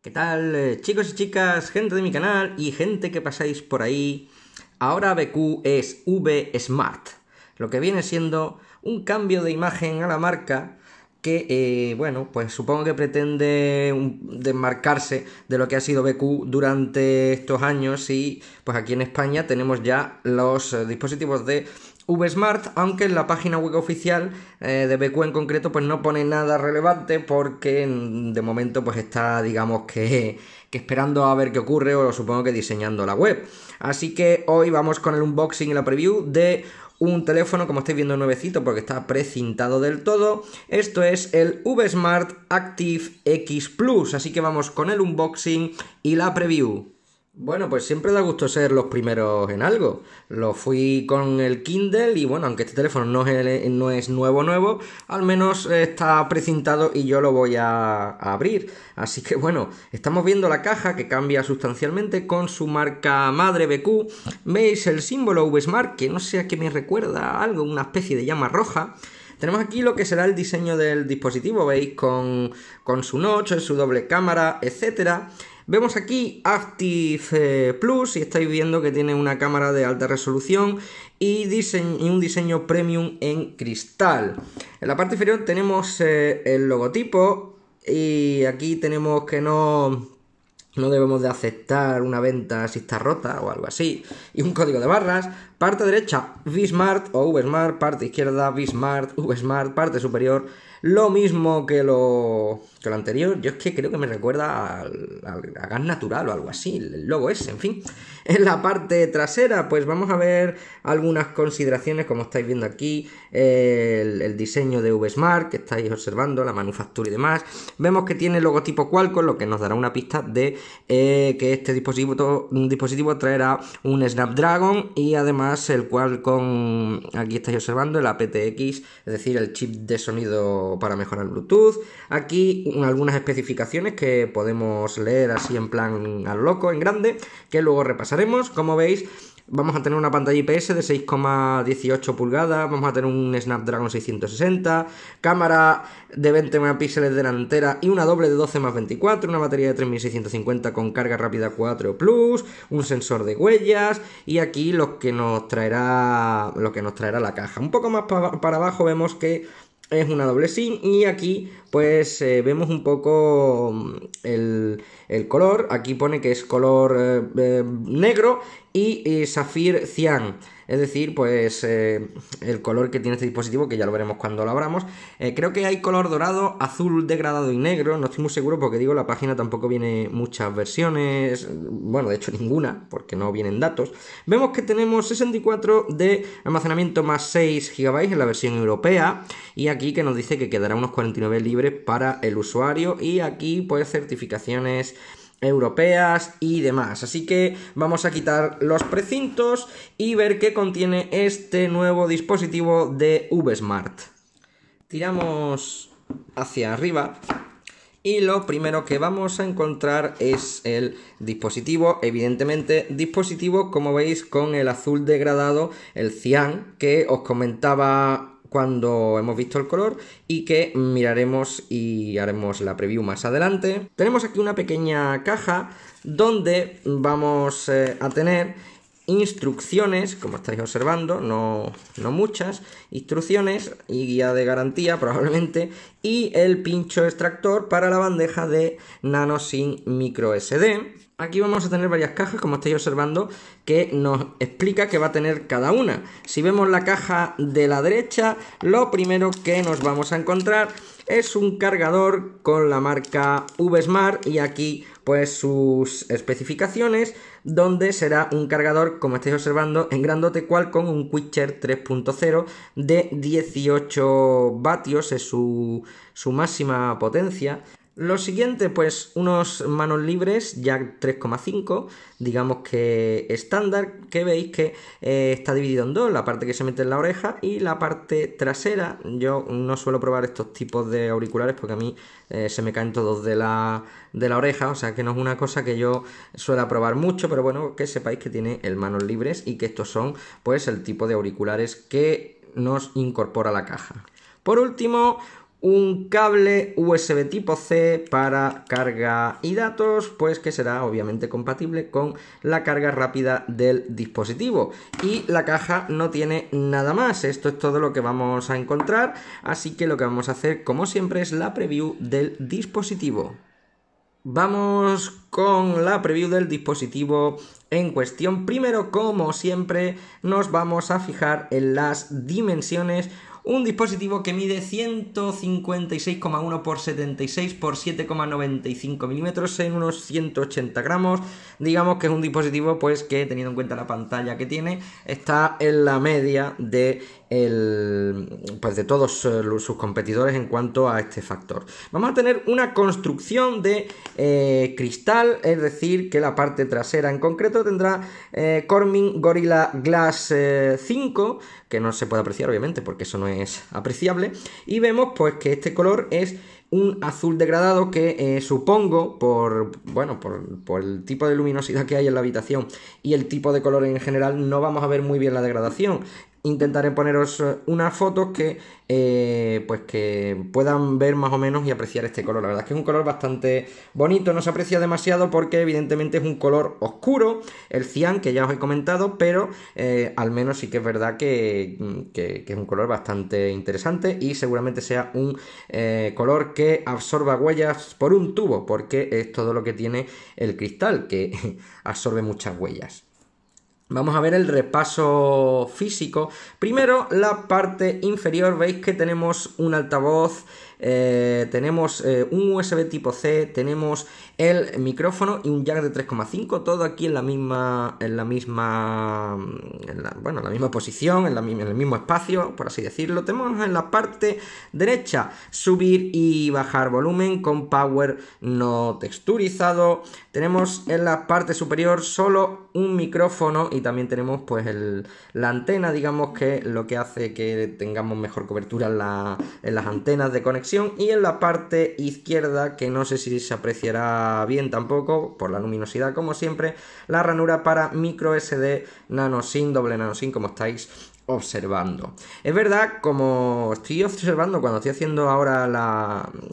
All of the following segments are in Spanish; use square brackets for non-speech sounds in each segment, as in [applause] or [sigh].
¿Qué tal eh, chicos y chicas, gente de mi canal y gente que pasáis por ahí? Ahora BQ es Vsmart, Smart, lo que viene siendo un cambio de imagen a la marca que, eh, bueno, pues supongo que pretende desmarcarse de lo que ha sido BQ durante estos años y pues aquí en España tenemos ya los eh, dispositivos de VSmart, aunque en la página web oficial eh, de BQ en concreto pues no pone nada relevante porque mm, de momento pues está digamos que, que esperando a ver qué ocurre o supongo que diseñando la web. Así que hoy vamos con el unboxing y la preview de un teléfono, como estáis viendo, nuevecito porque está precintado del todo. Esto es el VSmart Active X Plus, así que vamos con el unboxing y la preview. Bueno, pues siempre da gusto ser los primeros en algo. Lo fui con el Kindle y bueno, aunque este teléfono no es, nuevo nuevo, al menos está precintado y yo lo voy a, abrir. Así que bueno, estamos viendo la caja que cambia sustancialmente con su marca madre BQ. Veis el símbolo VSmart, que no sé a qué me recuerda algo, una especie de llama roja. Tenemos aquí lo que será el diseño del dispositivo, veis, con, con su notch, su doble cámara, etcétera. Vemos aquí Active eh, Plus y estáis viendo que tiene una cámara de alta resolución y, y un diseño premium en cristal. En la parte inferior tenemos eh, el logotipo y aquí tenemos que no no debemos de aceptar una venta si está rota o algo así. Y un código de barras, parte derecha Vsmart o Vsmart, parte izquierda Vsmart, Vsmart, parte superior, lo mismo que lo, lo anterior. Yo es que creo que me recuerda a gas natural o algo así, el logo es en fin. [laughs] En la parte trasera, pues vamos a ver algunas consideraciones, como estáis viendo aquí, el, diseño de Vsmart que estáis observando, la manufactura y demás. Vemos que tiene logotipo Qualcomm, lo que nos dará una pista de eh, que este dispositivo, dispositivo traerá un Snapdragon y además el cual con, aquí estáis observando, el aptX, es decir, el chip de sonido para mejorar Bluetooth. Aquí algunas especificaciones que podemos leer así en plan al loco, en grande, que luego repasaremos. Como veis, Vamos a tener una pantalla IPS de 6,18 pulgadas, vamos a tener un Snapdragon 660, cámara de 20 megapíxeles delantera y una doble de 12 más 24, una batería de 3650 con carga rápida 4 Plus, un sensor de huellas y aquí lo que nos traerá lo que nos traerá la caja. Un poco más para abajo vemos que es una doble SIM y aquí pues eh, vemos un poco mm, el, el, color, aquí pone que es color eh, eh, negro y eh, zafir cian es decir, pues eh, el color que tiene este dispositivo, que ya lo veremos cuando lo abramos. Eh, creo que hay color dorado, azul degradado y negro, no estoy muy seguro porque digo, la página tampoco viene muchas versiones, bueno, de hecho ninguna, porque no vienen datos. Vemos que tenemos 64 de almacenamiento más 6 GB en la versión europea y aquí que nos dice que quedará unos 49 libres para el usuario y aquí pues certificaciones europeas y demás. Así que vamos a quitar los precintos y ver qué contiene este nuevo dispositivo de VSmart. Tiramos hacia arriba y lo primero que vamos a encontrar es el dispositivo, evidentemente dispositivo como veis con el azul degradado, el cian que os comentaba cuando hemos visto el color y que miraremos y haremos la preview más adelante. Tenemos aquí una pequeña caja donde vamos eh, a tener instrucciones, como estáis observando, no, no muchas, instrucciones y guía de garantía [laughs] probablemente, y el pincho extractor para la bandeja de nano sin micro SD. Aquí vamos a tener varias cajas, como estáis observando, que nos explica que va a tener cada una. Si vemos la caja de la derecha, lo primero que nos vamos a encontrar es un cargador con la marca VSmart y aquí pues sus especificaciones, donde será un cargador, como estáis observando, en grandote cual con un Quitcher 3.0 de 18 vatios, es su, su máxima potencia. Lo siguiente, pues unos manos libres, ya 3,5, digamos que estándar, que veis que eh, está dividido en dos, la parte que se mete en la oreja y la parte trasera. Yo no suelo probar estos tipos de auriculares porque a mí eh, se me caen todos de la, de la oreja, o sea que no es una cosa que yo suelo probar mucho, pero bueno, que sepáis que tiene el manos libres y que estos son pues el tipo de auriculares que nos incorpora la caja. Por último, un cable USB tipo C para carga y datos, pues que será obviamente compatible con la carga rápida del dispositivo. Y la caja no tiene nada más, esto es todo lo que vamos a encontrar, así que lo que vamos a hacer como siempre es la preview del dispositivo. Vamos con la preview del dispositivo en cuestión. Primero, como siempre, nos vamos a fijar en las dimensiones un dispositivo que mide 156,1 x 76 por 7,95 milímetros en unos 180 gramos. Digamos que es un dispositivo pues que teniendo en cuenta la pantalla que tiene está en la media de el, pues de todos eh, sus competidores en cuanto a este factor. Vamos a tener una construcción de eh, cristal, es decir, que la parte trasera en concreto tendrá eh, Cormin Gorilla Glass 5, que no se puede apreciar obviamente porque eso no es apreciable, y vemos pues que este color es un azul degradado que supongo por bueno por, el tipo de luminosidad que hay en la habitación y el tipo de color en general no vamos a ver muy bien la degradación intentaré poneros eh, unas fotos que eh, pues que puedan ver más o menos y apreciar este color. La verdad es que es un color bastante bonito, no se aprecia demasiado porque evidentemente es un color oscuro, el cian que ya os he comentado, pero eh, al menos sí que es verdad mm, que, es un color bastante interesante y seguramente sea un color que absorba huellas por un tubo, porque es todo lo que tiene el cristal, que [laughs] absorbe muchas huellas. Vamos a ver el repaso físico. Primero, la parte inferior, veis que tenemos un altavoz eh, tenemos eh, un USB tipo C, tenemos el micrófono y un jack de 3,5, todo aquí en la misma, en la misma, mm, bueno, la misma posición, en, la, en el mismo espacio, por así decirlo. Tenemos en la parte derecha subir y bajar volumen con power no texturizado. Tenemos en la parte superior solo un micrófono y también tenemos pues la antena, digamos que lo que hace que tengamos mejor cobertura en, en las antenas de conexión y en la parte izquierda, que no sé si se apreciará bien tampoco, por la luminosidad como siempre, la ranura para micro SD nano doble nano como estáis observando. Es verdad, como estoy observando cuando estoy haciendo ahora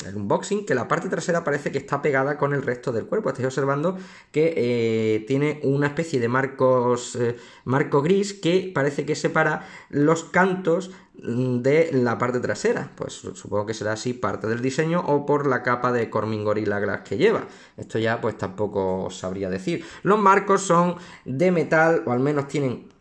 el unboxing, que la parte trasera parece que está pegada con el resto del cuerpo. Estoy observando que eh, tiene una especie de marcos, eh, marco gris que parece que separa los cantos mm, de la parte trasera. Pues supongo que será así parte del diseño o por la capa de Cormin Gorilla Glass que lleva. Esto ya pues tampoco sabría decir. Los marcos son de metal o al menos tienen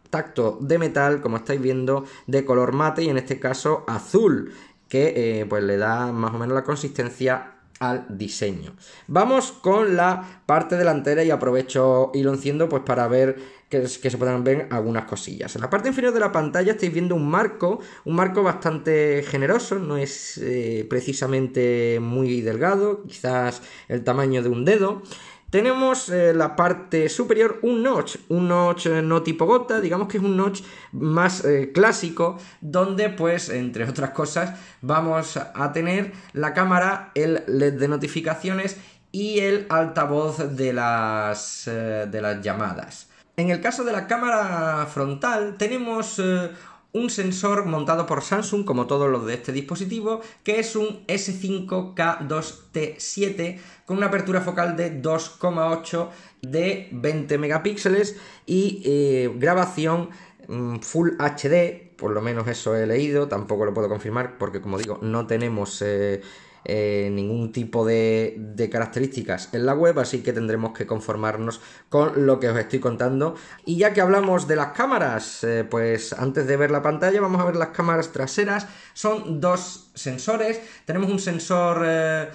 de metal, como estáis viendo, de color mate y en este caso azul, que eh, pues le da más o menos la consistencia al diseño. Vamos con la parte delantera y aprovecho y lo enciendo pues para ver que, se puedan ver algunas cosillas. En la parte inferior de la pantalla estáis viendo un marco, un marco bastante generoso, no es eh, precisamente muy delgado, quizás el tamaño de un dedo. Tenemos eh, la parte superior un notch, un notch eh, no tipo gota, digamos que es un notch más eh, clásico, donde pues, entre otras cosas, vamos a tener la cámara, el LED de notificaciones y el altavoz de las, de las llamadas. En el caso de la cámara frontal tenemos un sensor montado por Samsung, como todos los de este dispositivo, que es un S5K2T7 con una apertura focal de 2,8 de 20 megapíxeles y eh, grabación mm, Full HD, por lo menos eso he leído, tampoco lo puedo confirmar porque como digo no tenemos... Eh, eh, ningún tipo de, características en la web, así que tendremos que conformarnos con lo que os estoy contando. Y ya que hablamos de las cámaras, eh, pues antes de ver la pantalla vamos a ver las cámaras traseras. Son dos sensores. Tenemos un sensor, eh,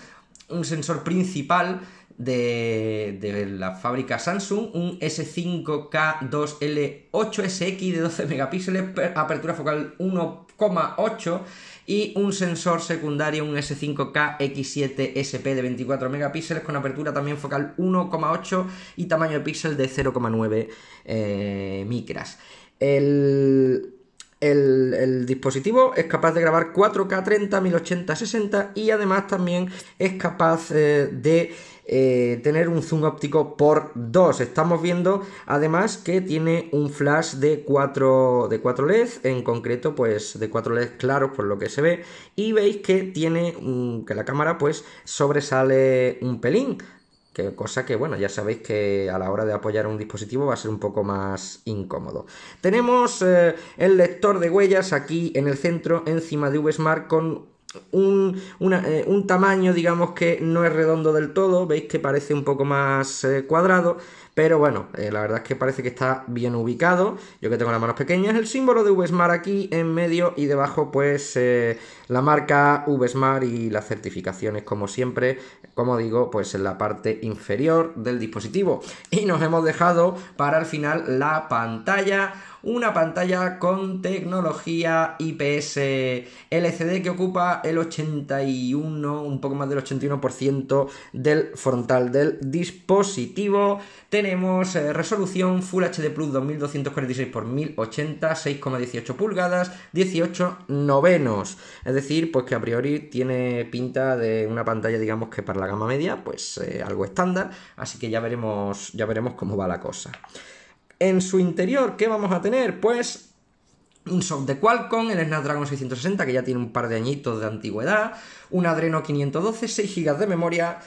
un sensor principal de, la fábrica Samsung, un S5K2L8SX de 12 megapíxeles, apertura focal 1,8 y un sensor secundario, un S5KX7SP de 24 megapíxeles con apertura también focal 1,8 y tamaño de píxel de 0,9 eh, micras. El, el, dispositivo es capaz de grabar 4K 30, 1080, 60 y además también es capaz eh, de eh, tener un zoom óptico por 2. Estamos viendo además que tiene un flash de 4, de 4 LED, en concreto pues de 4 leds claros por lo que se ve y veis que tiene que la cámara pues sobresale un pelín que cosa que, bueno, ya sabéis que a la hora de apoyar un dispositivo va a ser un poco más incómodo. Tenemos eh, el lector de huellas aquí en el centro, encima de VSmart, con eh, un, tamaño, digamos que no es redondo del todo, veis que parece un poco más eh, cuadrado, pero bueno, eh, la verdad es que parece que está bien ubicado, yo que tengo las manos pequeñas, el símbolo de VSmart aquí en medio y debajo pues la marca VSmart y las certificaciones como siempre, como digo, pues en la parte inferior del dispositivo. Y nos hemos dejado para el final la pantalla una pantalla con tecnología IPS LCD que ocupa el 81, un poco más del 81% del frontal del dispositivo. Tenemos eh, resolución Full HD Plus 2246x1080, 6,18 pulgadas, 18 novenos. Es decir, pues que a priori tiene pinta de una pantalla, digamos que para la gama media, pues eh, algo estándar. Así que ya veremos, ya veremos cómo va la cosa. En su interior, ¿qué vamos a tener? Pues un SOC de Qualcomm, el Snapdragon 660 que ya tiene un par de añitos de antigüedad, un Adreno 512, 6 GB de memoria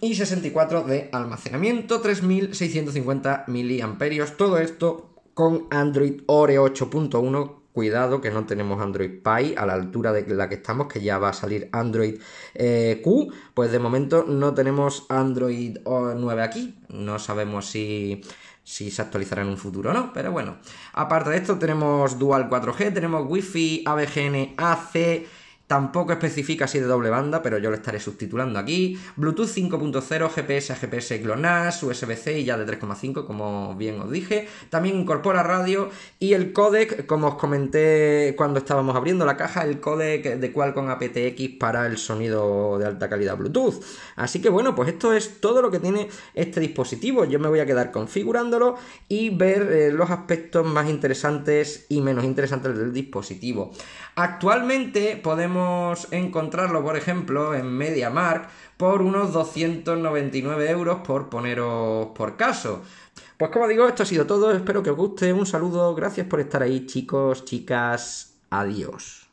y 64 de almacenamiento, 3650 mAh, todo esto con Android Ore 8.1. Cuidado que no tenemos Android Pie a la altura de la que estamos, que ya va a salir Android eh, Q. Pues de momento no tenemos Android 9 aquí. No sabemos si si se actualizará en un futuro o no, pero bueno. Aparte de esto, tenemos Dual 4G, tenemos Wi-Fi, ABGN, AC, Tampoco especifica si de doble banda, pero yo lo estaré subtitulando aquí. Bluetooth 5.0, GPS GPS GLONASS, USB-C y ya de 3.5, como bien os dije. También incorpora radio y el codec, como os comenté cuando estábamos abriendo la caja, el codec de Qualcomm aptX para el sonido de alta calidad Bluetooth. Así que bueno, pues esto es todo lo que tiene este dispositivo. Yo me voy a quedar configurándolo y ver eh, los aspectos más interesantes y menos interesantes del dispositivo. Actualmente podemos encontrarlo, por ejemplo, en MediaMark por unos 299 euros, por poneros por caso. Pues como digo, esto ha sido todo. Espero que os guste. Un saludo. Gracias por estar ahí, chicos, chicas. Adiós.